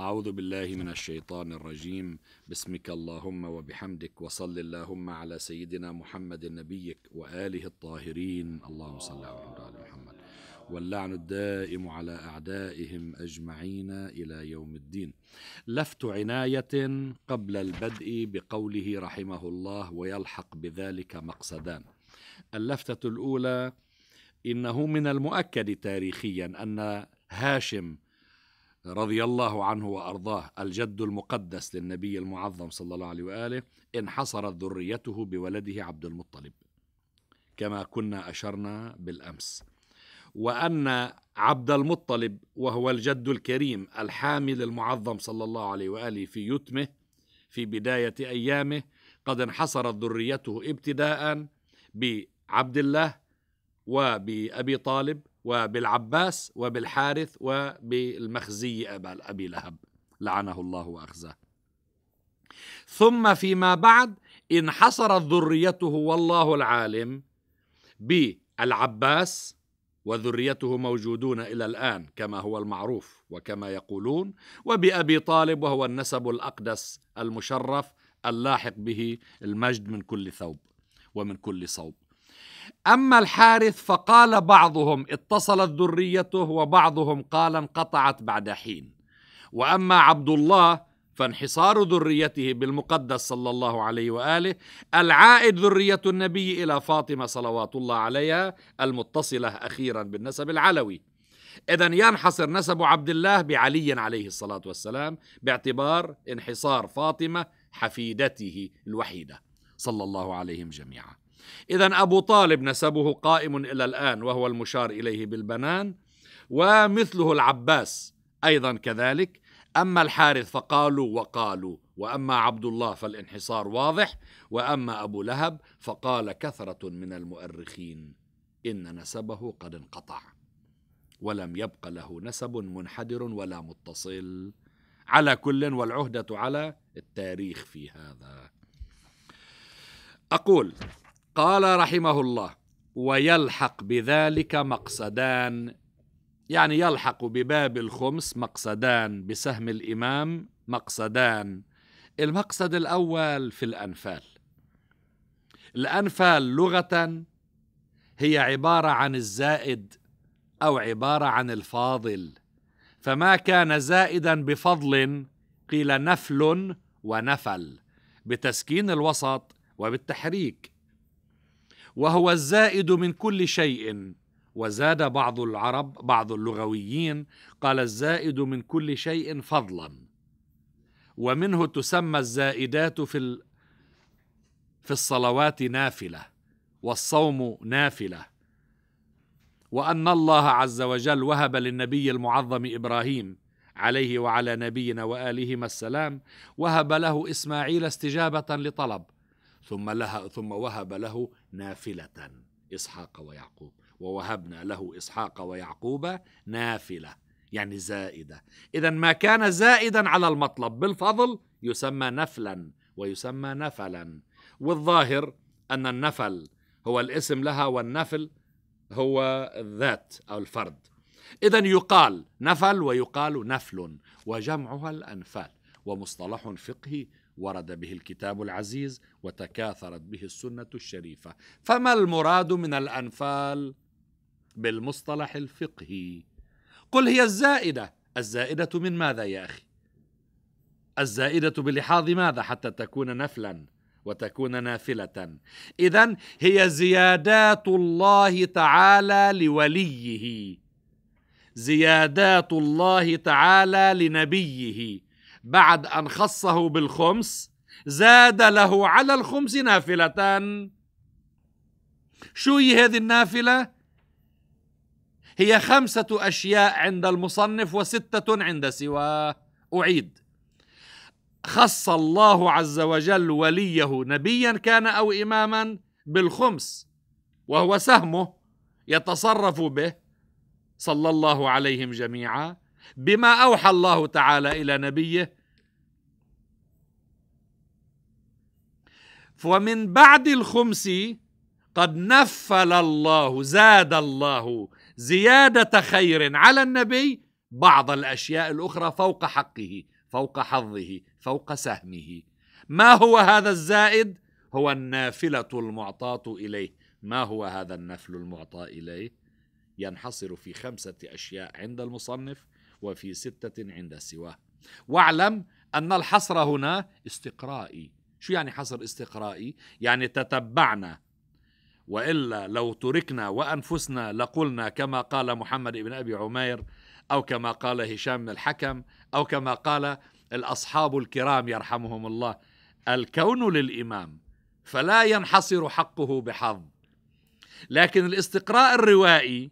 أعوذ بالله من الشيطان الرجيم بسمك اللهم وبحمدك وصل اللهم على سيدنا محمد نبيك وآله الطاهرين اللهم صل على محمد واللعن الدائم على أعدائهم أجمعين إلى يوم الدين لفت عناية قبل البدء بقوله رحمه الله ويلحق بذلك مقصدان اللفتة الأولى إنه من المؤكد تاريخيا أن هاشم رضي الله عنه وارضاه الجد المقدس للنبي المعظم صلى الله عليه واله انحصرت ذريته بولده عبد المطلب كما كنا اشرنا بالامس وان عبد المطلب وهو الجد الكريم الحامل المعظم صلى الله عليه واله في يتمه في بدايه ايامه قد انحصرت ذريته ابتداء بعبد الله وبابي طالب وبالعباس وبالحارث وبالمخزي أبي لهب لعنه الله وأخزاه ثم فيما بعد انحصرت ذريته والله العالم بالعباس وذريته موجودون الى الان كما هو المعروف وكما يقولون وبابي طالب وهو النسب الاقدس المشرف اللاحق به المجد من كل ثوب ومن كل صوب أما الحارث فقال بعضهم اتصلت ذريته وبعضهم قال انقطعت بعد حين وأما عبد الله فانحصار ذريته بالمقدس صلى الله عليه وآله العائد ذرية النبي إلى فاطمة صلوات الله عليها المتصلة أخيرا بالنسب العلوي إذا ينحصر نسب عبد الله بعلي عليه الصلاة والسلام باعتبار انحصار فاطمة حفيدته الوحيدة صلى الله عليهم جميعا إذا أبو طالب نسبه قائم إلى الآن وهو المشار إليه بالبنان ومثله العباس أيضا كذلك أما الحارث فقالوا وقالوا وأما عبد الله فالانحصار واضح وأما أبو لهب فقال كثرة من المؤرخين إن نسبه قد انقطع ولم يبق له نسب منحدر ولا متصل على كل والعهدة على التاريخ في هذا أقول قال رحمه الله ويلحق بذلك مقصدان يعني يلحق بباب الخمس مقصدان بسهم الامام مقصدان المقصد الاول في الانفال الانفال لغه هي عباره عن الزائد او عباره عن الفاضل فما كان زائدا بفضل قيل نفل ونفل بتسكين الوسط وبالتحريك وهو الزائد من كل شيء وزاد بعض العرب بعض اللغويين قال الزائد من كل شيء فضلا ومنه تسمى الزائدات في في الصلوات نافله والصوم نافله وان الله عز وجل وهب للنبي المعظم ابراهيم عليه وعلى نبينا والهما السلام وهب له اسماعيل استجابه لطلب ثم لها ثم وهب له نافلة إسحاق ويعقوب ووهبنا له إسحاق ويعقوب نافلة يعني زائدة إذا ما كان زائدا على المطلب بالفضل يسمى نفلا ويسمى نفلا والظاهر أن النفل هو الاسم لها والنفل هو الذات أو الفرد إذا يقال نفل ويقال نفل وجمعها الأنفال ومصطلح فقهي ورد به الكتاب العزيز وتكاثرت به السنه الشريفه فما المراد من الانفال بالمصطلح الفقهي قل هي الزائده الزائده من ماذا يا اخي الزائده بلحاظ ماذا حتى تكون نفلا وتكون نافله اذا هي زيادات الله تعالى لوليه زيادات الله تعالى لنبيه بعد أن خصه بالخمس زاد له على الخمس نافلة شو هي هذه النافلة؟ هي خمسة أشياء عند المصنف وستة عند سواه أعيد خص الله عز وجل وليه نبيا كان أو إماما بالخمس وهو سهمه يتصرف به صلى الله عليهم جميعا بما اوحى الله تعالى الى نبيه ومن بعد الخمس قد نفل الله زاد الله زياده خير على النبي بعض الاشياء الاخرى فوق حقه فوق حظه فوق سهمه ما هو هذا الزائد هو النافله المعطاه اليه ما هو هذا النفل المعطى اليه ينحصر في خمسه اشياء عند المصنف وفي ستة عند سواه واعلم أن الحصر هنا استقرائي شو يعني حصر استقرائي؟ يعني تتبعنا وإلا لو تركنا وأنفسنا لقلنا كما قال محمد بن أبي عمير أو كما قال هشام بن الحكم أو كما قال الأصحاب الكرام يرحمهم الله الكون للإمام فلا ينحصر حقه بحظ لكن الاستقراء الروائي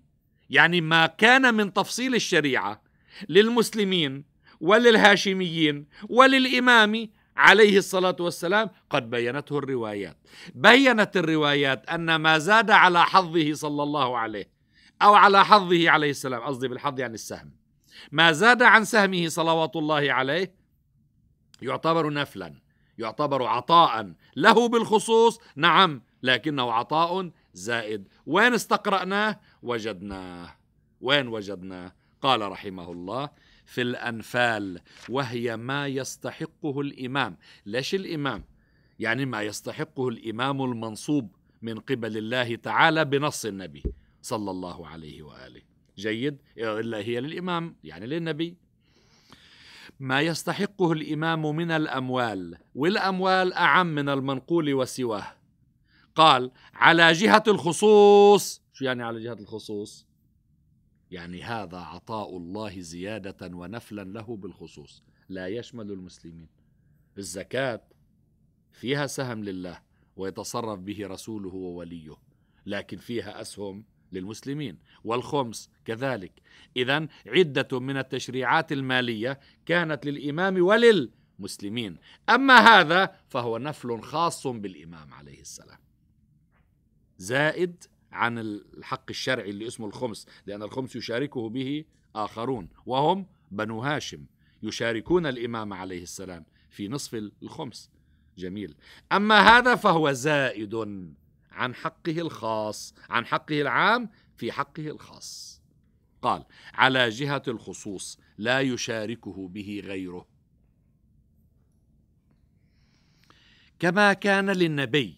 يعني ما كان من تفصيل الشريعة للمسلمين وللهاشميين وللإمام عليه الصلاة والسلام قد بينته الروايات بينت الروايات أن ما زاد على حظه صلى الله عليه أو على حظه عليه السلام قصدي بالحظ يعني السهم ما زاد عن سهمه صلوات الله عليه يعتبر نفلا يعتبر عطاء له بالخصوص نعم لكنه عطاء زائد وين استقرأناه وجدناه وين وجدناه قال رحمه الله في الأنفال وهي ما يستحقه الإمام ليش الإمام؟ يعني ما يستحقه الإمام المنصوب من قبل الله تعالى بنص النبي صلى الله عليه وآله جيد إلا هي للإمام يعني للنبي ما يستحقه الإمام من الأموال والأموال أعم من المنقول وسواه قال على جهة الخصوص شو يعني على جهة الخصوص يعني هذا عطاء الله زيادة ونفلا له بالخصوص لا يشمل المسلمين الزكاة فيها سهم لله ويتصرف به رسوله ووليه لكن فيها أسهم للمسلمين والخمس كذلك إذا عدة من التشريعات المالية كانت للإمام وللمسلمين أما هذا فهو نفل خاص بالإمام عليه السلام زائد عن الحق الشرعي اللي اسمه الخمس لأن الخمس يشاركه به آخرون وهم بنو هاشم يشاركون الإمام عليه السلام في نصف الخمس جميل أما هذا فهو زائد عن حقه الخاص عن حقه العام في حقه الخاص قال على جهة الخصوص لا يشاركه به غيره كما كان للنبي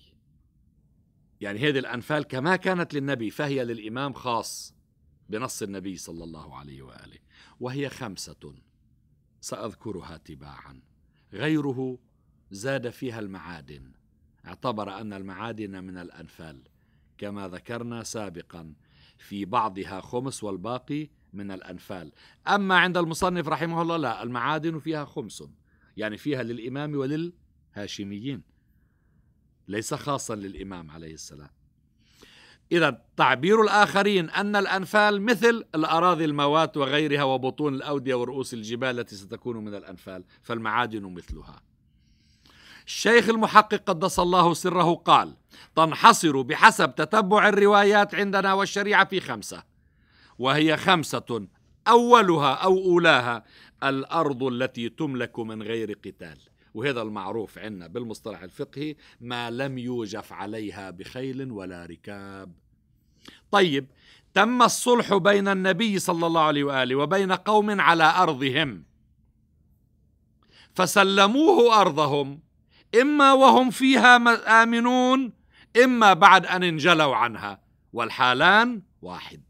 يعني هذه الأنفال كما كانت للنبي فهي للإمام خاص بنص النبي صلى الله عليه وآله وهي خمسة سأذكرها تباعا غيره زاد فيها المعادن اعتبر أن المعادن من الأنفال كما ذكرنا سابقا في بعضها خمس والباقي من الأنفال أما عند المصنف رحمه الله لا المعادن فيها خمس يعني فيها للإمام وللهاشميين ليس خاصا للإمام عليه السلام إذا تعبير الآخرين أن الأنفال مثل الأراضي الموات وغيرها وبطون الأودية ورؤوس الجبال التي ستكون من الأنفال فالمعادن مثلها الشيخ المحقق قدس الله سره قال تنحصر بحسب تتبع الروايات عندنا والشريعة في خمسة وهي خمسة أولها أو أولاها الأرض التي تملك من غير قتال وهذا المعروف عندنا بالمصطلح الفقهي ما لم يوجف عليها بخيل ولا ركاب طيب تم الصلح بين النبي صلى الله عليه واله وبين قوم على ارضهم فسلموه ارضهم اما وهم فيها امنون اما بعد ان انجلوا عنها والحالان واحد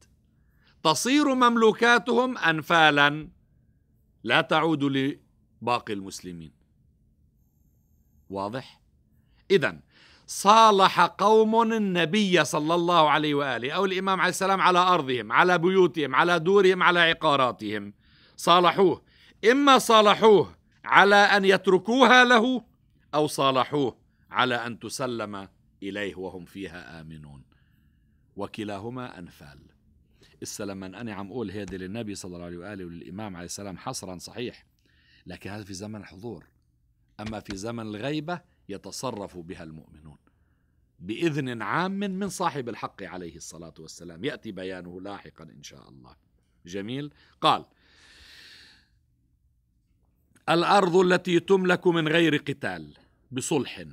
تصير مملوكاتهم انفالا لا تعود لباقي المسلمين واضح اذا صالح قوم النبي صلى الله عليه واله او الامام عليه السلام على ارضهم على بيوتهم على دورهم على عقاراتهم صالحوه اما صالحوه على ان يتركوها له او صالحوه على ان تسلم اليه وهم فيها امنون وكلاهما انفال هسه لما انا عم اقول هيدي للنبي صلى الله عليه واله وللامام عليه السلام حصرا صحيح لكن هذا في زمن الحضور أما في زمن الغيبة يتصرف بها المؤمنون بإذن عام من صاحب الحق عليه الصلاة والسلام يأتي بيانه لاحقا إن شاء الله جميل قال الأرض التي تملك من غير قتال بصلح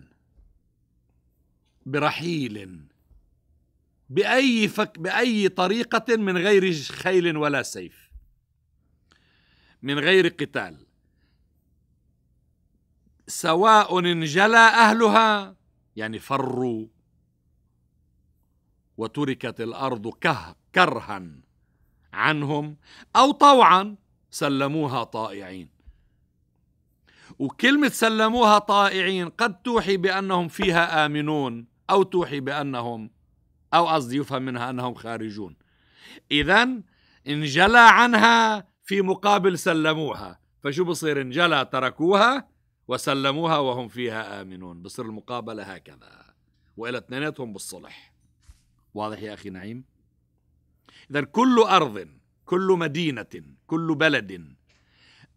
برحيل بأي فك بأي طريقة من غير خيل ولا سيف من غير قتال سواء انجلى أهلها يعني فروا وتركت الأرض كرها عنهم أو طوعا سلموها طائعين وكلمة سلموها طائعين قد توحي بأنهم فيها آمنون أو توحي بأنهم أو قصدي يفهم منها أنهم خارجون إذا انجلى عنها في مقابل سلموها فشو بصير انجلى تركوها وسلموها وهم فيها آمنون بصير المقابلة هكذا وإلى اثنيناتهم بالصلح واضح يا أخي نعيم إذا كل أرض كل مدينة كل بلد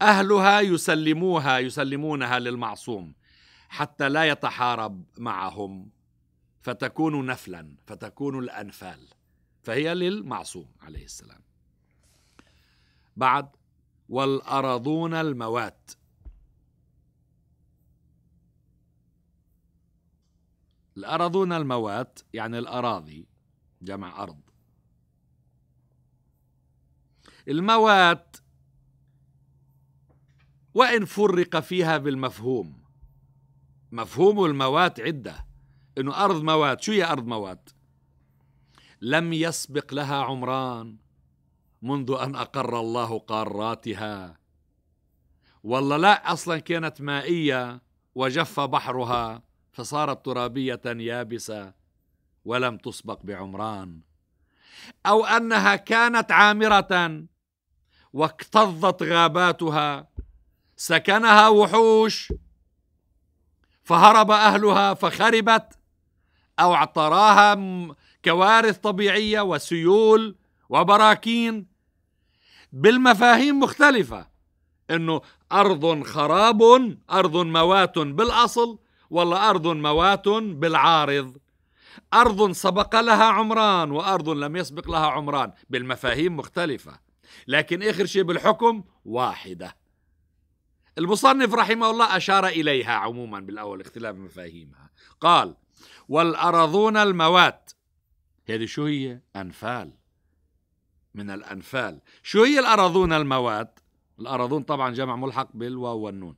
أهلها يسلموها يسلمونها للمعصوم حتى لا يتحارب معهم فتكون نفلا فتكون الأنفال فهي للمعصوم عليه السلام بعد والأرضون الموات الأراضون الموات يعني الأراضي جمع أرض الموات وإن فرق فيها بالمفهوم مفهوم الموات عدة إنه أرض موات شو هي أرض موات لم يسبق لها عمران منذ أن أقر الله قاراتها والله لا أصلا كانت مائية وجف بحرها فصارت ترابيه يابسه ولم تسبق بعمران او انها كانت عامره واكتظت غاباتها سكنها وحوش فهرب اهلها فخربت او اعتراها كوارث طبيعيه وسيول وبراكين بالمفاهيم مختلفه انه ارض خراب ارض موات بالاصل والله أرض موات بالعارض أرض سبق لها عمران وأرض لم يسبق لها عمران بالمفاهيم مختلفة لكن آخر شيء بالحكم واحدة المصنف رحمه الله أشار إليها عموما بالأول اختلاف مفاهيمها قال والأرضون الموات هذه شو هي أنفال من الأنفال شو هي الأرضون الموات الأرضون طبعا جمع ملحق بالواو والنون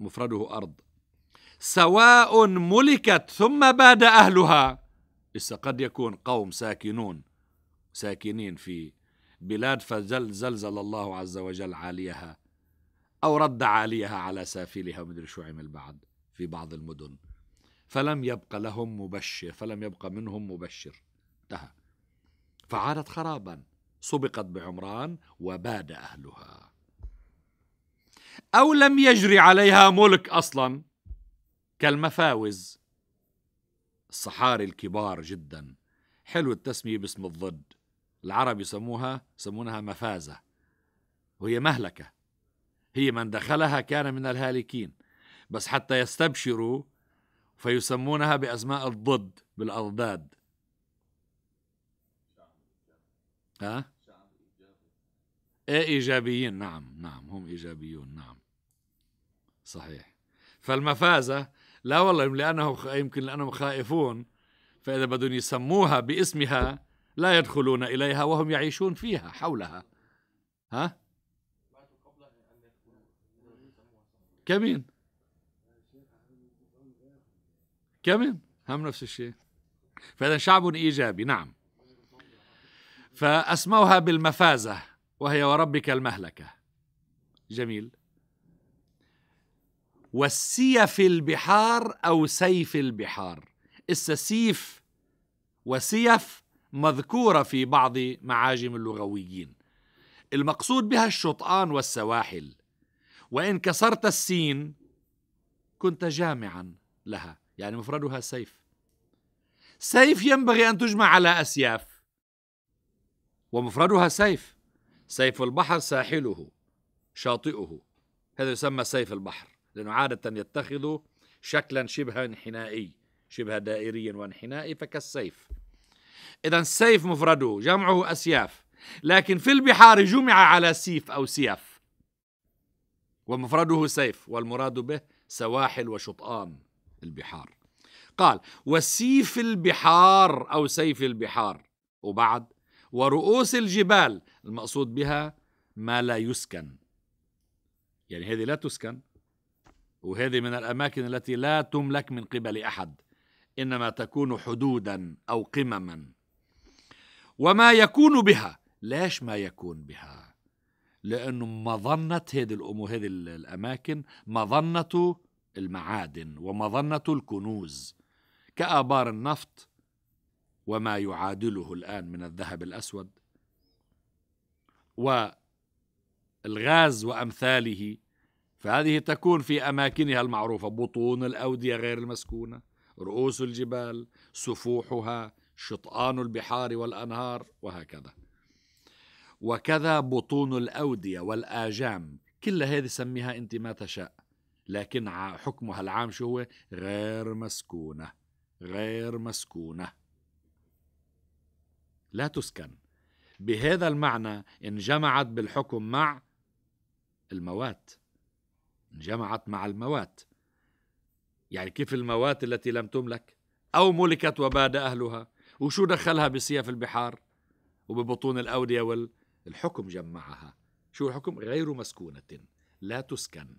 مفرده أرض سواء ملكت ثم باد أهلها إسا قد يكون قوم ساكنون ساكنين في بلاد فزلزل الله عز وجل عاليها أو رد عاليها على سافلها ومدري شو عمل بعد في بعض المدن فلم يبقى لهم مبشر فلم يبقى منهم مبشر انتهى فعادت خرابا سبقت بعمران وباد أهلها أو لم يجري عليها ملك أصلا كالمفاوز الصحاري الكبار جدا حلو التسمية باسم الضد العرب يسموها يسمونها مفازة وهي مهلكة هي من دخلها كان من الهالكين بس حتى يستبشروا فيسمونها بأسماء الضد بالأضداد ها؟ إيه إيجابيين نعم نعم هم إيجابيون نعم صحيح فالمفازة لا والله لأنه يمكن لأنهم خائفون فإذا بدهم يسموها باسمها لا يدخلون إليها وهم يعيشون فيها حولها ها؟ كمين كمين هم نفس الشيء فإذا شعب إيجابي نعم فأسموها بالمفازة وهي وربك المهلكة جميل والسيف البحار أو سيف البحار السيف وسيف مذكورة في بعض معاجم اللغويين المقصود بها الشطآن والسواحل وإن كسرت السين كنت جامعا لها يعني مفردها سيف سيف ينبغي أن تجمع على أسياف ومفردها سيف سيف البحر ساحله شاطئه هذا يسمى سيف البحر لأنه عادة يتخذ شكلا شبه انحنائي شبه دائري وانحنائي فكالسيف إذا السيف مفرده جمعه أسياف لكن في البحار جمع على سيف أو سيف ومفرده سيف والمراد به سواحل وشطآن البحار قال وسيف البحار أو سيف البحار وبعد ورؤوس الجبال المقصود بها ما لا يسكن يعني هذه لا تسكن وهذه من الاماكن التي لا تملك من قبل احد انما تكون حدودا او قمما وما يكون بها ليش ما يكون بها لانه مظنه هذه الامور هذه الاماكن مظنه المعادن ومظنه الكنوز كابار النفط وما يعادله الان من الذهب الاسود والغاز وامثاله فهذه تكون في أماكنها المعروفة بطون الأودية غير المسكونة رؤوس الجبال سفوحها شطآن البحار والأنهار وهكذا وكذا بطون الأودية والآجام كل هذه سميها أنت ما تشاء لكن حكمها العام شو هو غير مسكونة غير مسكونة لا تسكن بهذا المعنى انجمعت بالحكم مع الموات انجمعت مع الموات يعني كيف الموات التي لم تملك أو ملكت وباد أهلها وشو دخلها بسيف البحار وببطون الأودية والحكم جمعها شو الحكم غير مسكونة لا تسكن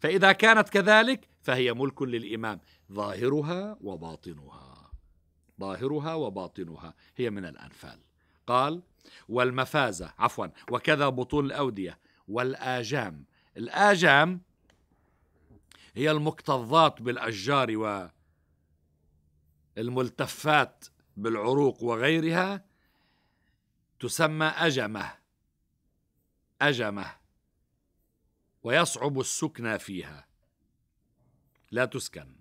فإذا كانت كذلك فهي ملك للإمام ظاهرها وباطنها ظاهرها وباطنها هي من الأنفال قال والمفازة عفوا وكذا بطون الأودية والآجام الآجام هي المكتظات بالأشجار والملتفات بالعروق وغيرها تسمى أجمة أجمة ويصعب السكنى فيها لا تسكن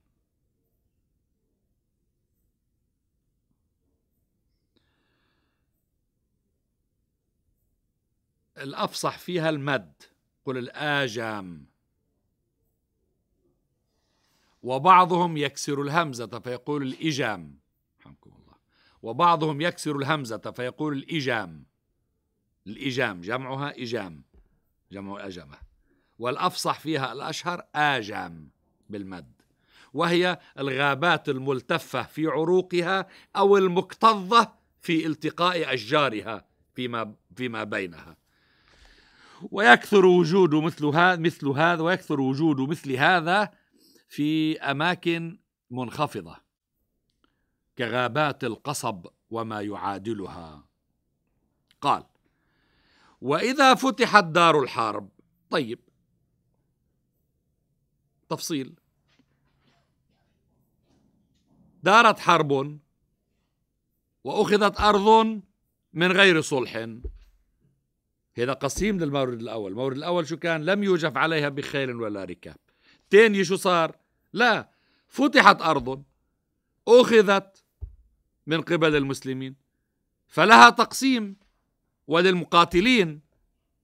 الأفصح فيها المد قل الآجام وبعضهم يكسر الهمزة فيقول الإجام رحمكم الله وبعضهم يكسر الهمزة فيقول الإجام الإجام جمعها إجام جمع أجمة والأفصح فيها الأشهر آجام بالمد وهي الغابات الملتفة في عروقها أو المكتظة في التقاء أشجارها فيما, فيما بينها ويكثر وجود مثل هذا مثل هذا ويكثر وجود مثل هذا في اماكن منخفضه كغابات القصب وما يعادلها قال واذا فتحت دار الحرب طيب تفصيل دارت حرب واخذت ارض من غير صلح هذا قسيم للمورد الاول المورد الاول شو كان لم يوجف عليها بخيل ولا ركاب تاني شو صار لا فتحت أرض أخذت من قبل المسلمين فلها تقسيم وللمقاتلين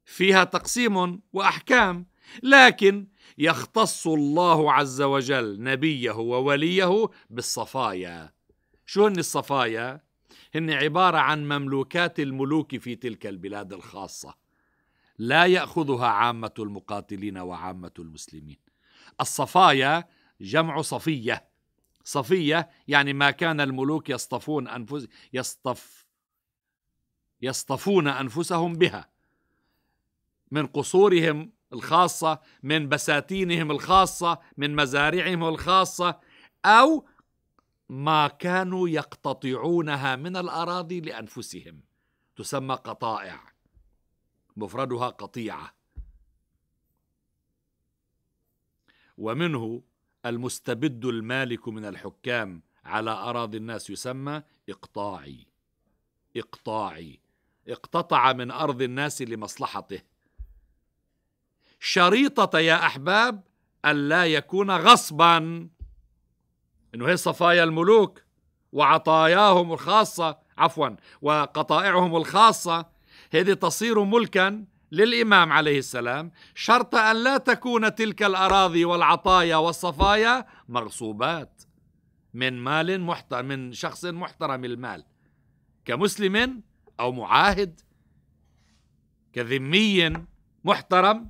فيها تقسيم وأحكام لكن يختص الله عز وجل نبيه ووليه بالصفايا شو هن الصفايا؟ هن عبارة عن مملوكات الملوك في تلك البلاد الخاصة لا يأخذها عامة المقاتلين وعامة المسلمين الصفايا جمع صفية صفية يعني ما كان الملوك يصطفون أنفس يصطف يصطفون أنفسهم بها من قصورهم الخاصة من بساتينهم الخاصة من مزارعهم الخاصة أو ما كانوا يقتطعونها من الأراضي لأنفسهم تسمى قطائع مفردها قطيعة ومنه المستبد المالك من الحكام على أراضي الناس يسمى إقطاعي إقطاعي اقتطع من أرض الناس لمصلحته شريطة يا أحباب ألا يكون غصبا إنه هي صفايا الملوك وعطاياهم الخاصة عفوا وقطائعهم الخاصة هذه تصير ملكا للامام عليه السلام شرط ان لا تكون تلك الاراضي والعطايا والصفايا مغصوبات من مال محترم من شخص محترم المال كمسلم او معاهد كذمي محترم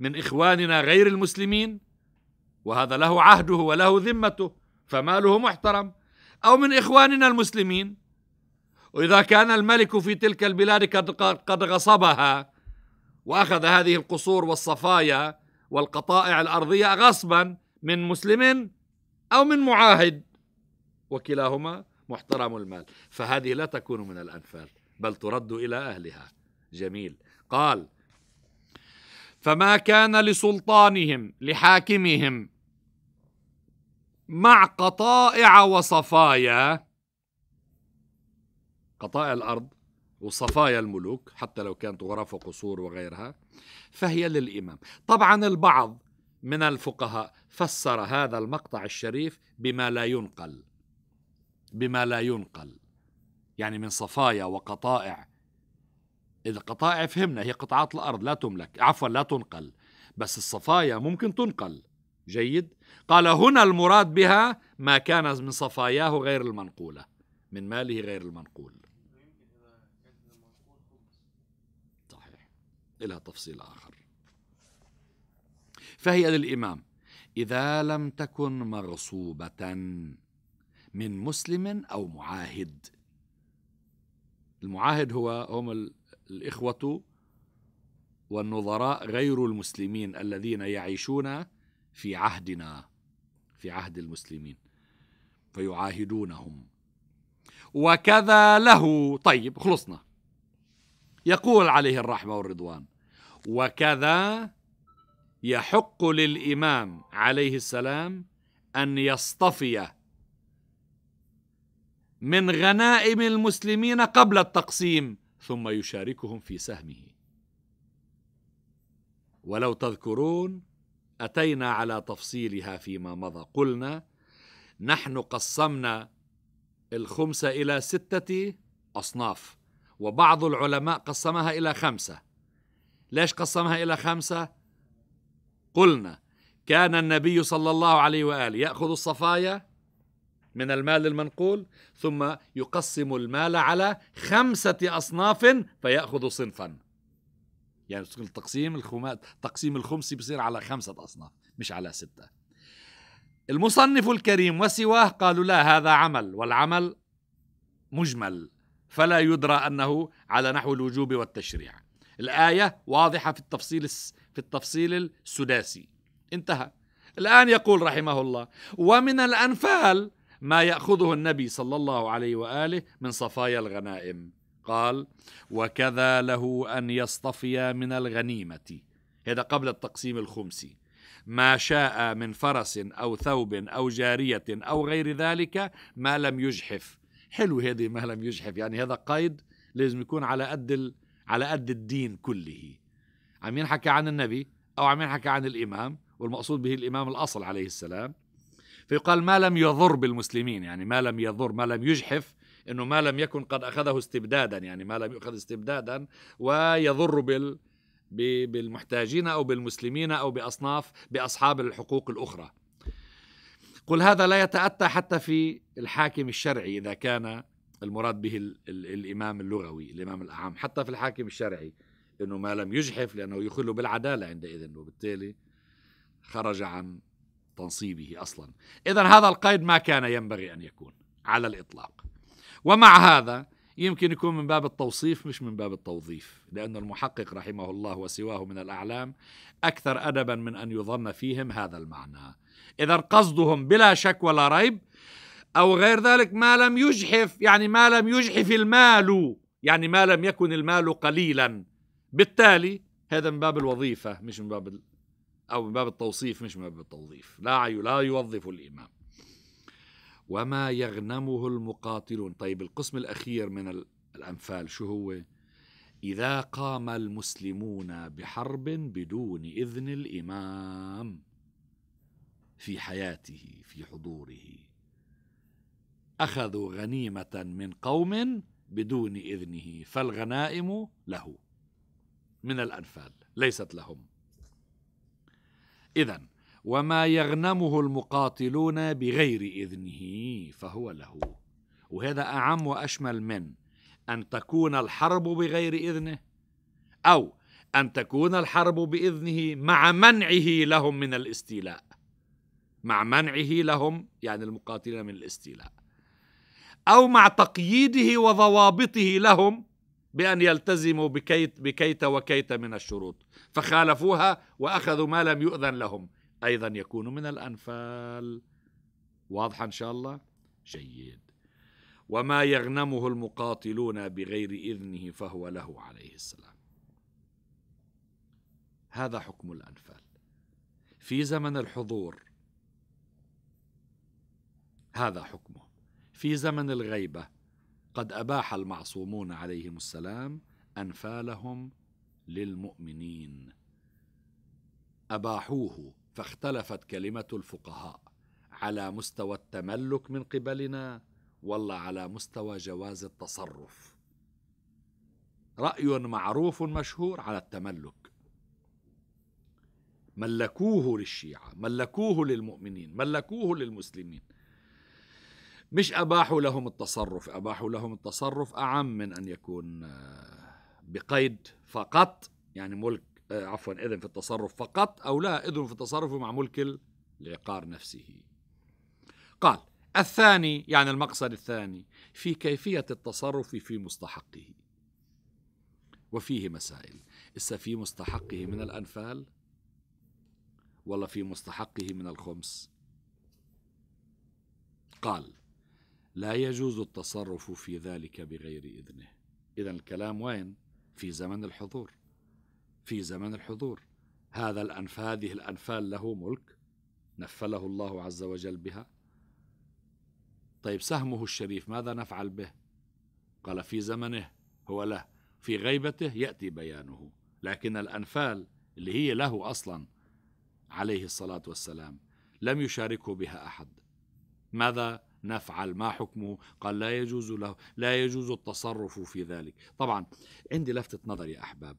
من اخواننا غير المسلمين وهذا له عهده وله ذمته فماله محترم او من اخواننا المسلمين واذا كان الملك في تلك البلاد قد غصبها واخذ هذه القصور والصفايا والقطائع الارضيه غصبا من مسلم او من معاهد وكلاهما محترم المال فهذه لا تكون من الانفال بل ترد الى اهلها جميل قال فما كان لسلطانهم لحاكمهم مع قطائع وصفايا قطاع الأرض وصفايا الملوك حتى لو كانت غرف وقصور وغيرها فهي للإمام طبعا البعض من الفقهاء فسر هذا المقطع الشريف بما لا ينقل بما لا ينقل يعني من صفايا وقطائع إذا قطائع فهمنا هي قطعات الأرض لا تملك عفوا لا تنقل بس الصفايا ممكن تنقل جيد قال هنا المراد بها ما كان من صفاياه غير المنقولة من ماله غير المنقول لها تفصيل آخر فهي للإمام إذا لم تكن مغصوبة من مسلم أو معاهد المعاهد هو هم الإخوة والنظراء غير المسلمين الذين يعيشون في عهدنا في عهد المسلمين فيعاهدونهم وكذا له طيب خلصنا يقول عليه الرحمه والرضوان وكذا يحق للامام عليه السلام ان يصطفي من غنائم المسلمين قبل التقسيم ثم يشاركهم في سهمه ولو تذكرون اتينا على تفصيلها فيما مضى قلنا نحن قسمنا الخمس الى سته اصناف وبعض العلماء قسمها إلى خمسة ليش قسمها إلى خمسة؟ قلنا كان النبي صلى الله عليه وآله يأخذ الصفايا من المال المنقول ثم يقسم المال على خمسة أصناف فيأخذ صنفا يعني تقسيم الخمات تقسيم الخمس بصير على خمسة أصناف مش على ستة المصنف الكريم وسواه قالوا لا هذا عمل والعمل مجمل فلا يدرى أنه على نحو الوجوب والتشريع الآية واضحة في التفصيل في التفصيل السداسي انتهى الآن يقول رحمه الله ومن الأنفال ما يأخذه النبي صلى الله عليه وآله من صفايا الغنائم قال وكذا له أن يصطفي من الغنيمة هذا قبل التقسيم الخمسي ما شاء من فرس أو ثوب أو جارية أو غير ذلك ما لم يجحف حلو هذه ما لم يجحف يعني هذا قيد لازم يكون على قد ال... على قد الدين كله عم ينحكى عن النبي أو عم ينحكى عن الإمام والمقصود به الإمام الأصل عليه السلام فيقال ما لم يضر بالمسلمين يعني ما لم يضر ما لم يجحف انه ما لم يكن قد اخذه استبدادا يعني ما لم يؤخذ استبدادا ويضر بال بالمحتاجين او بالمسلمين او باصناف باصحاب الحقوق الاخرى قل هذا لا يتأتى حتى في الحاكم الشرعي إذا كان المراد به الـ الـ الإمام اللغوي الإمام الأعام حتى في الحاكم الشرعي أنه ما لم يجحف لأنه يخل بالعدالة عندئذ وبالتالي خرج عن تنصيبه أصلا إذا هذا القيد ما كان ينبغي أن يكون على الإطلاق ومع هذا يمكن يكون من باب التوصيف مش من باب التوظيف لأن المحقق رحمه الله وسواه من الأعلام أكثر أدبا من أن يظن فيهم هذا المعنى إذا قصدهم بلا شك ولا ريب أو غير ذلك ما لم يجحف يعني ما لم يجحف المال يعني ما لم يكن المال قليلا بالتالي هذا من باب الوظيفة مش من باب أو من باب التوصيف مش من باب التوظيف لا لا يوظف الإمام وما يغنمه المقاتلون طيب القسم الأخير من الأنفال شو هو إذا قام المسلمون بحرب بدون إذن الإمام في حياته في حضوره اخذوا غنيمه من قوم بدون اذنه فالغنائم له من الانفال ليست لهم اذا وما يغنمه المقاتلون بغير اذنه فهو له وهذا اعم واشمل من ان تكون الحرب بغير اذنه او ان تكون الحرب باذنه مع منعه لهم من الاستيلاء مع منعه لهم يعني المقاتلين من الاستيلاء أو مع تقييده وضوابطه لهم بأن يلتزموا بكيت, بكيت وكيت من الشروط فخالفوها وأخذوا ما لم يؤذن لهم أيضا يكون من الأنفال واضحة إن شاء الله جيد وما يغنمه المقاتلون بغير إذنه فهو له عليه السلام هذا حكم الأنفال في زمن الحضور هذا حكمه في زمن الغيبه قد اباح المعصومون عليهم السلام انفالهم للمؤمنين اباحوه فاختلفت كلمه الفقهاء على مستوى التملك من قبلنا ولا على مستوى جواز التصرف راي معروف مشهور على التملك ملكوه للشيعه ملكوه للمؤمنين ملكوه للمسلمين مش أباحوا لهم التصرف أباحوا لهم التصرف أعم من أن يكون آه، بقيد فقط يعني ملك آه، عفوا إذن في التصرف فقط أو لا إذن في التصرف مع ملك العقار نفسه قال الثاني يعني المقصد الثاني في كيفية التصرف في مستحقه وفيه مسائل إسا في مستحقه من الأنفال ولا في مستحقه من الخمس قال لا يجوز التصرف في ذلك بغير إذنه إذا الكلام وين؟ في زمن الحضور في زمن الحضور هذا الأنف هذه الأنفال له ملك نفله الله عز وجل بها طيب سهمه الشريف ماذا نفعل به قال في زمنه هو له في غيبته يأتي بيانه لكن الأنفال اللي هي له أصلا عليه الصلاة والسلام لم يشاركه بها أحد ماذا نفعل ما حكمه قال لا يجوز له لا يجوز التصرف في ذلك طبعا عندي لفتة نظر يا أحباب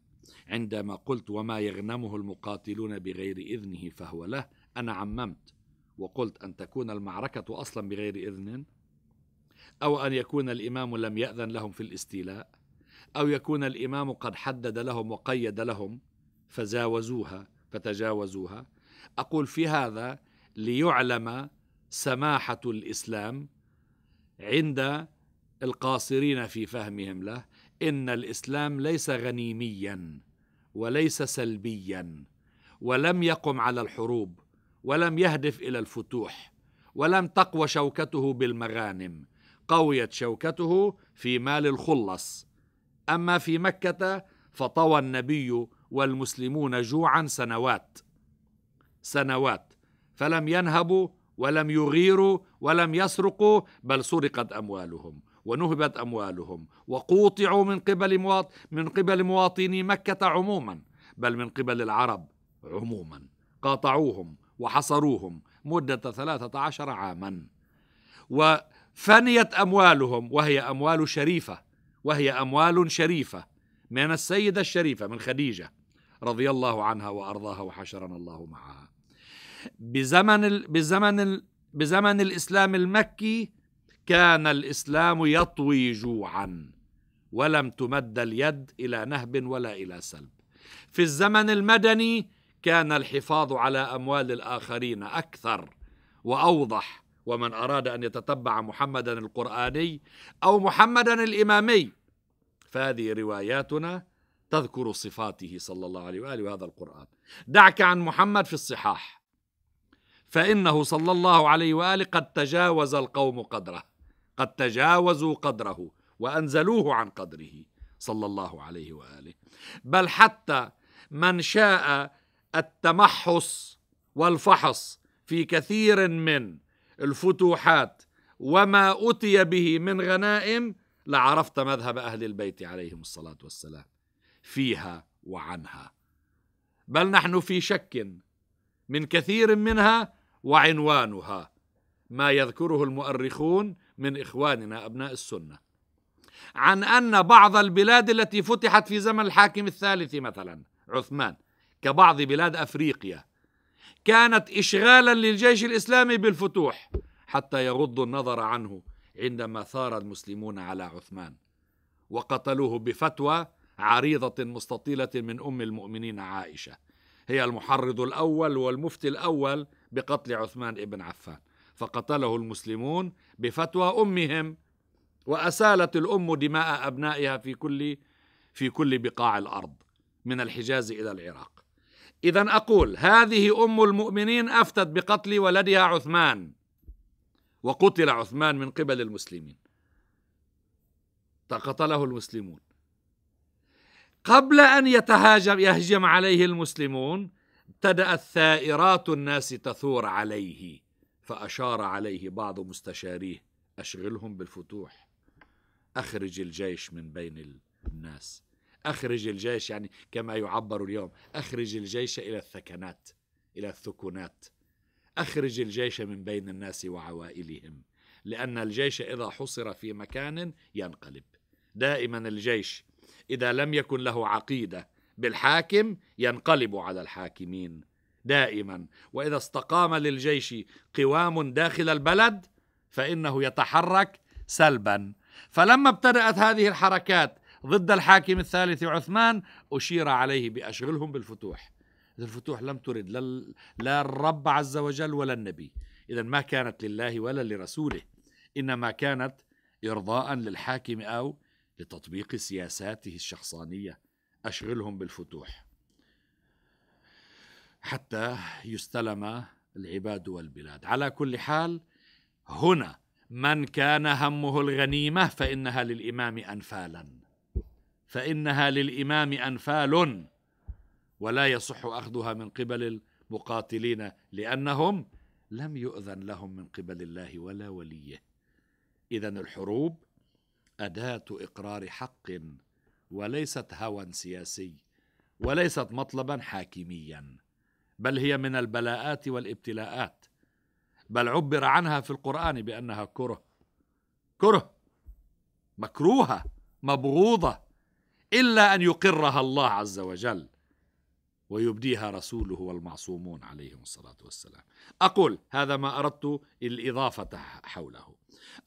عندما قلت وما يغنمه المقاتلون بغير إذنه فهو له أنا عممت وقلت أن تكون المعركة أصلا بغير إذن أو أن يكون الإمام لم يأذن لهم في الاستيلاء أو يكون الإمام قد حدد لهم وقيد لهم فزاوزوها فتجاوزوها أقول في هذا ليعلم سماحه الاسلام عند القاصرين في فهمهم له ان الاسلام ليس غنيميا وليس سلبيا ولم يقم على الحروب ولم يهدف الى الفتوح ولم تقوى شوكته بالمغانم قويت شوكته في مال الخلص اما في مكه فطوى النبي والمسلمون جوعا سنوات سنوات فلم ينهبوا ولم يغيروا ولم يسرقوا بل سرقت اموالهم ونهبت اموالهم وقوطعوا من قبل مواط من قبل مواطني مكه عموما بل من قبل العرب عموما قاطعوهم وحصروهم مده 13 عاما وفنيت اموالهم وهي اموال شريفه وهي اموال شريفه من السيده الشريفه من خديجه رضي الله عنها وارضاها وحشرنا الله معها بزمن ال بزمن ال بزمن الاسلام المكي كان الاسلام يطوي جوعا ولم تمد اليد الى نهب ولا الى سلب في الزمن المدني كان الحفاظ على اموال الاخرين اكثر واوضح ومن اراد ان يتتبع محمدا القراني او محمدا الامامي فهذه رواياتنا تذكر صفاته صلى الله عليه واله وهذا القران دعك عن محمد في الصحاح فانه صلى الله عليه واله قد تجاوز القوم قدره قد تجاوزوا قدره وانزلوه عن قدره صلى الله عليه واله بل حتى من شاء التمحص والفحص في كثير من الفتوحات وما اتي به من غنائم لعرفت مذهب اهل البيت عليهم الصلاه والسلام فيها وعنها بل نحن في شك من كثير منها وعنوانها ما يذكره المؤرخون من إخواننا أبناء السنة عن أن بعض البلاد التي فتحت في زمن الحاكم الثالث مثلا عثمان كبعض بلاد أفريقيا كانت إشغالا للجيش الإسلامي بالفتوح حتى يغضوا النظر عنه عندما ثار المسلمون على عثمان وقتلوه بفتوى عريضة مستطيلة من أم المؤمنين عائشة هي المحرض الأول والمفتي الأول بقتل عثمان بن عفان فقتله المسلمون بفتوى امهم واسالت الام دماء ابنائها في كل في كل بقاع الارض من الحجاز الى العراق اذا اقول هذه ام المؤمنين افتت بقتل ولدها عثمان وقتل عثمان من قبل المسلمين قتله المسلمون قبل ان يتهاجم يهجم عليه المسلمون ابتدات ثائرات الناس تثور عليه فاشار عليه بعض مستشاريه اشغلهم بالفتوح اخرج الجيش من بين الناس اخرج الجيش يعني كما يعبر اليوم اخرج الجيش الى الثكنات الى الثكنات اخرج الجيش من بين الناس وعوائلهم لان الجيش اذا حصر في مكان ينقلب دائما الجيش اذا لم يكن له عقيده بالحاكم ينقلب على الحاكمين دائما واذا استقام للجيش قوام داخل البلد فانه يتحرك سلبا فلما ابتدات هذه الحركات ضد الحاكم الثالث عثمان اشير عليه باشغلهم بالفتوح الفتوح لم ترد لا الرب عز وجل ولا النبي اذا ما كانت لله ولا لرسوله انما كانت ارضاء للحاكم او لتطبيق سياساته الشخصانيه أشغلهم بالفتوح حتى يستلم العباد والبلاد على كل حال هنا من كان همه الغنيمة فإنها للإمام أنفالا فإنها للإمام أنفال ولا يصح أخذها من قبل المقاتلين لأنهم لم يؤذن لهم من قبل الله ولا وليه إذا الحروب أداة إقرار حق وليست هوى سياسي وليست مطلبا حاكميا بل هي من البلاءات والابتلاءات بل عبر عنها في القران بانها كره كره مكروهه مبغوضه الا ان يقرها الله عز وجل ويبديها رسوله والمعصومون عليهم الصلاة والسلام أقول هذا ما أردت الإضافة حوله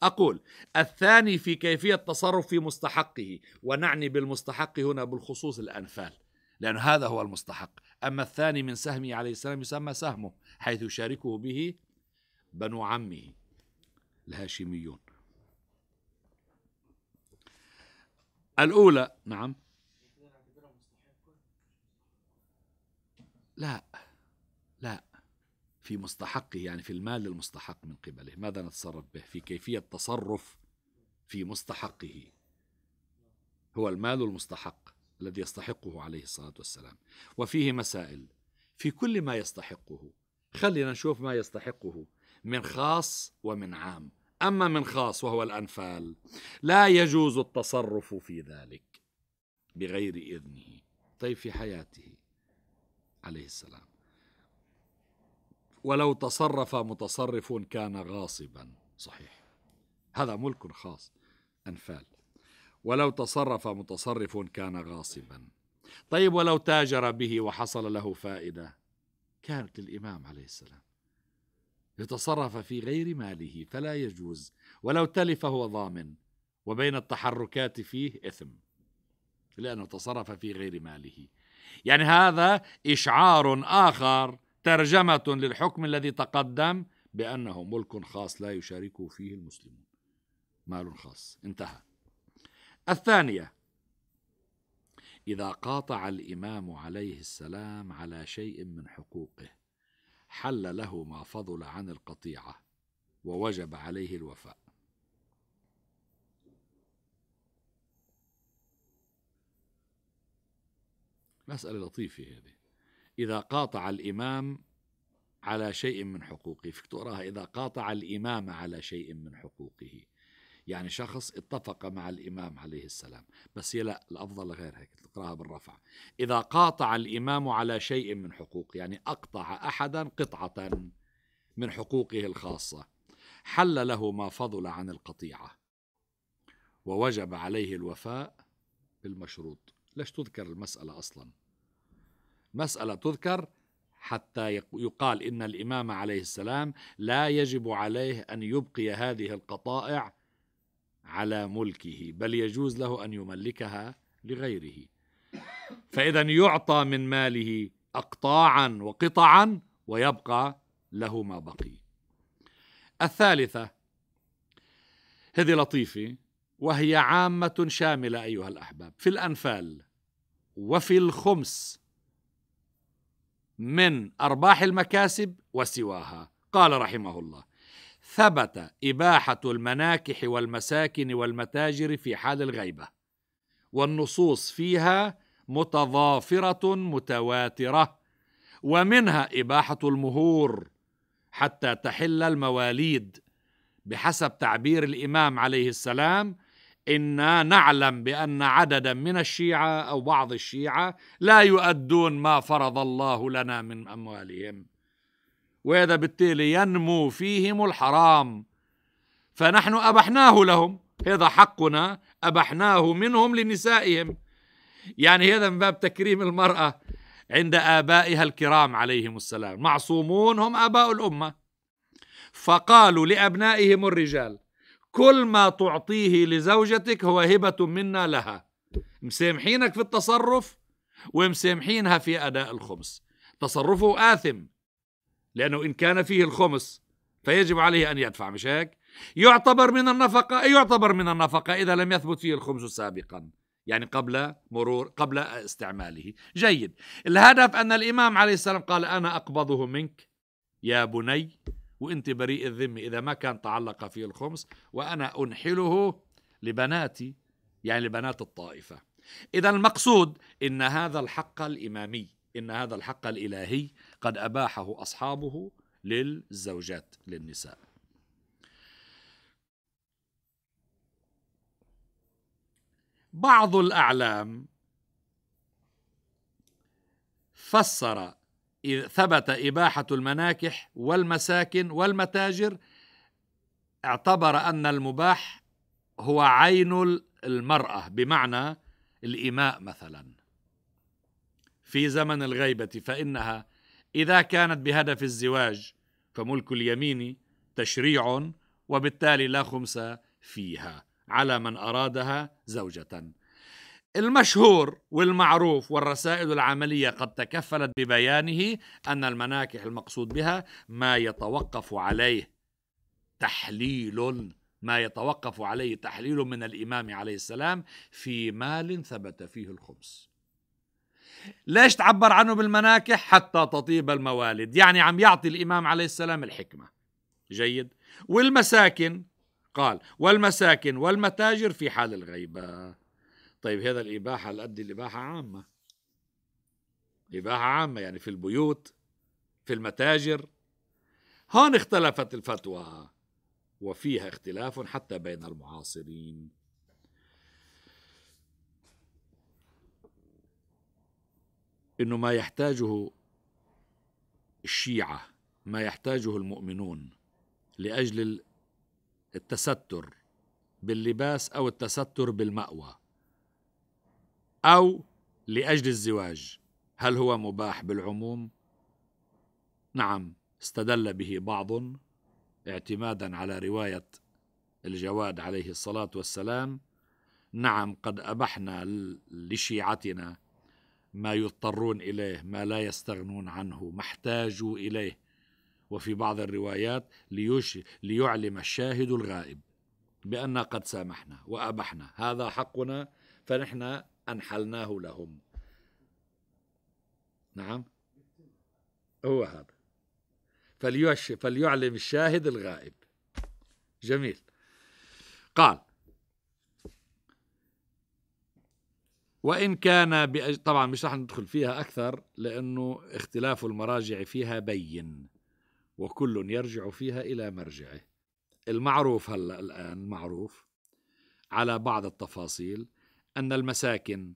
أقول الثاني في كيفية التصرف في مستحقه ونعني بالمستحق هنا بالخصوص الأنفال لأن هذا هو المستحق أما الثاني من سهمه عليه السلام يسمى سهمه حيث يشاركه به بنو عمه الهاشميون الأولى نعم لا لا في مستحقه يعني في المال المستحق من قبله ماذا نتصرف به في كيفية تصرف في مستحقه هو المال المستحق الذي يستحقه عليه الصلاة والسلام وفيه مسائل في كل ما يستحقه خلينا نشوف ما يستحقه من خاص ومن عام أما من خاص وهو الأنفال لا يجوز التصرف في ذلك بغير إذنه طيب في حياته عليه السلام ولو تصرف متصرف كان غاصبا صحيح هذا ملك خاص أنفال ولو تصرف متصرف كان غاصبا طيب ولو تاجر به وحصل له فائدة كانت للإمام عليه السلام يتصرف في غير ماله فلا يجوز ولو تلف هو ضامن وبين التحركات فيه إثم لأنه تصرف في غير ماله يعني هذا إشعار آخر ترجمة للحكم الذي تقدم بأنه ملك خاص لا يشاركه فيه المسلمون مال خاص انتهى الثانية إذا قاطع الإمام عليه السلام على شيء من حقوقه حل له ما فضل عن القطيعة ووجب عليه الوفاء مسألة لطيفة هذه إذا قاطع الإمام على شيء من حقوقه فيك تقراها إذا قاطع الإمام على شيء من حقوقه يعني شخص اتفق مع الإمام عليه السلام بس هي لا الأفضل غير هيك تقراها بالرفع إذا قاطع الإمام على شيء من حقوقه يعني أقطع أحدا قطعة من حقوقه الخاصة حل له ما فضل عن القطيعة ووجب عليه الوفاء بالمشروط ليش تذكر المسألة أصلا مسألة تذكر حتى يقال إن الإمام عليه السلام لا يجب عليه أن يبقي هذه القطائع على ملكه بل يجوز له أن يملكها لغيره فإذا يعطى من ماله أقطاعا وقطعا ويبقى له ما بقي الثالثة هذه لطيفة وهي عامه شامله ايها الاحباب في الانفال وفي الخمس من ارباح المكاسب وسواها قال رحمه الله ثبت اباحه المناكح والمساكن والمتاجر في حال الغيبه والنصوص فيها متضافره متواتره ومنها اباحه المهور حتى تحل المواليد بحسب تعبير الامام عليه السلام انا نعلم بان عددا من الشيعه او بعض الشيعه لا يؤدون ما فرض الله لنا من اموالهم واذا بالتالي ينمو فيهم الحرام فنحن ابحناه لهم هذا حقنا ابحناه منهم لنسائهم يعني هذا من باب تكريم المراه عند ابائها الكرام عليهم السلام معصومون هم اباء الامه فقالوا لابنائهم الرجال كل ما تعطيه لزوجتك هو هبة منا لها مسامحينك في التصرف ومسامحينها في أداء الخمس تصرفه آثم لأنه إن كان فيه الخمس فيجب عليه أن يدفع مش هيك يعتبر من النفقة يعتبر من النفقة إذا لم يثبت فيه الخمس سابقا يعني قبل مرور قبل استعماله جيد الهدف أن الإمام عليه السلام قال أنا أقبضه منك يا بني وانت بريء الذمه اذا ما كان تعلق فيه الخمس وانا انحله لبناتي يعني لبنات الطائفه اذا المقصود ان هذا الحق الامامي ان هذا الحق الالهي قد اباحه اصحابه للزوجات للنساء بعض الاعلام فسر ثبت إباحة المناكح والمساكن والمتاجر اعتبر أن المباح هو عين المرأة بمعنى الإماء مثلا في زمن الغيبة فإنها إذا كانت بهدف الزواج فملك اليمين تشريع وبالتالي لا خمس فيها على من أرادها زوجة المشهور والمعروف والرسائل العملية قد تكفلت ببيانه أن المناكح المقصود بها ما يتوقف عليه تحليل ما يتوقف عليه تحليل من الإمام عليه السلام في مال ثبت فيه الخمس ليش تعبر عنه بالمناكح حتى تطيب الموالد يعني عم يعطي الإمام عليه السلام الحكمة جيد والمساكن قال والمساكن والمتاجر في حال الغيبة طيب هذا الإباحة الأدي الإباحة عامة إباحة عامة يعني في البيوت في المتاجر هون اختلفت الفتوى وفيها اختلاف حتى بين المعاصرين انه ما يحتاجه الشيعه ما يحتاجه المؤمنون لاجل التستر باللباس او التستر بالماوى أو لأجل الزواج هل هو مباح بالعموم؟ نعم استدل به بعض اعتمادا على رواية الجواد عليه الصلاة والسلام نعم قد أبحنا لشيعتنا ما يضطرون إليه ما لا يستغنون عنه ما احتاجوا إليه وفي بعض الروايات ليش ليعلم الشاهد الغائب بأن قد سامحنا وأبحنا هذا حقنا فنحن أنحلناه لهم نعم هو هذا فليش فليعلم الشاهد الغائب جميل قال وإن كان بأج... طبعا مش رح ندخل فيها أكثر لأنه اختلاف المراجع فيها بين وكل يرجع فيها إلى مرجعه المعروف هلأ الآن معروف على بعض التفاصيل أن المساكن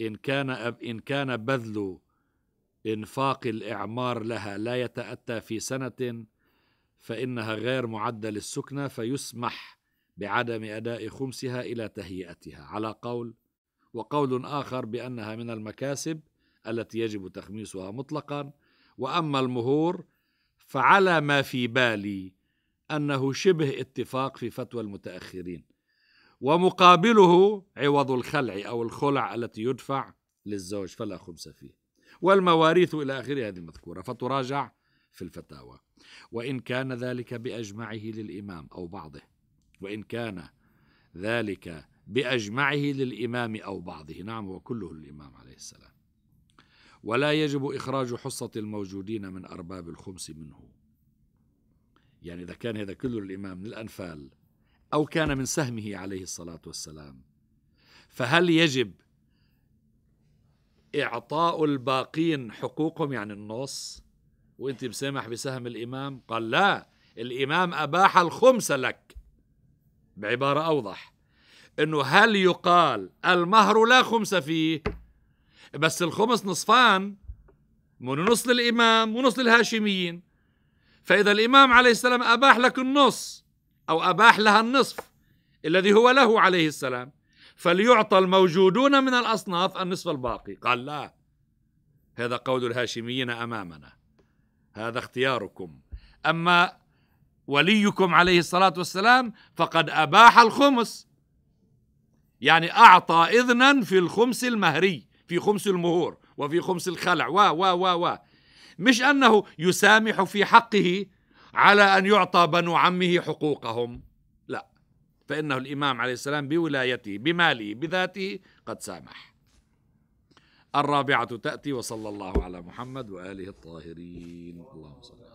إن كان إن كان بذل إنفاق الإعمار لها لا يتأتى في سنة فإنها غير معدة للسكنة فيسمح بعدم أداء خمسها إلى تهيئتها على قول وقول آخر بأنها من المكاسب التي يجب تخميسها مطلقا وأما المهور فعلى ما في بالي أنه شبه اتفاق في فتوى المتأخرين ومقابله عوض الخلع أو الخلع التي يدفع للزوج فلا خمس فيه والمواريث إلى آخر هذه المذكورة فتراجع في الفتاوى وإن كان ذلك بأجمعه للإمام أو بعضه وإن كان ذلك بأجمعه للإمام أو بعضه نعم هو كله للإمام عليه السلام ولا يجب إخراج حصة الموجودين من أرباب الخمس منه يعني إذا كان هذا كله للإمام من الأنفال أو كان من سهمه عليه الصلاة والسلام فهل يجب إعطاء الباقين حقوقهم يعني النص وانت مسامح بسهم الإمام قال لا الإمام أباح الخمس لك بعبارة أوضح أنه هل يقال المهر لا خمس فيه بس الخمس نصفان من نص للإمام ونص للهاشميين فإذا الإمام عليه السلام أباح لك النص أو أباح لها النصف الذي هو له عليه السلام فليعطى الموجودون من الأصناف النصف الباقي قال لا هذا قول الهاشميين أمامنا هذا اختياركم أما وليكم عليه الصلاة والسلام فقد أباح الخمس يعني أعطى إذنا في الخمس المهري في خمس المهور وفي خمس الخلع و و و و مش أنه يسامح في حقه على أن يعطى بنو عمه حقوقهم لا فإنه الإمام عليه السلام بولايته بماله بذاته قد سامح الرابعة تأتي وصلى الله على محمد وآله الطاهرين اللهم صل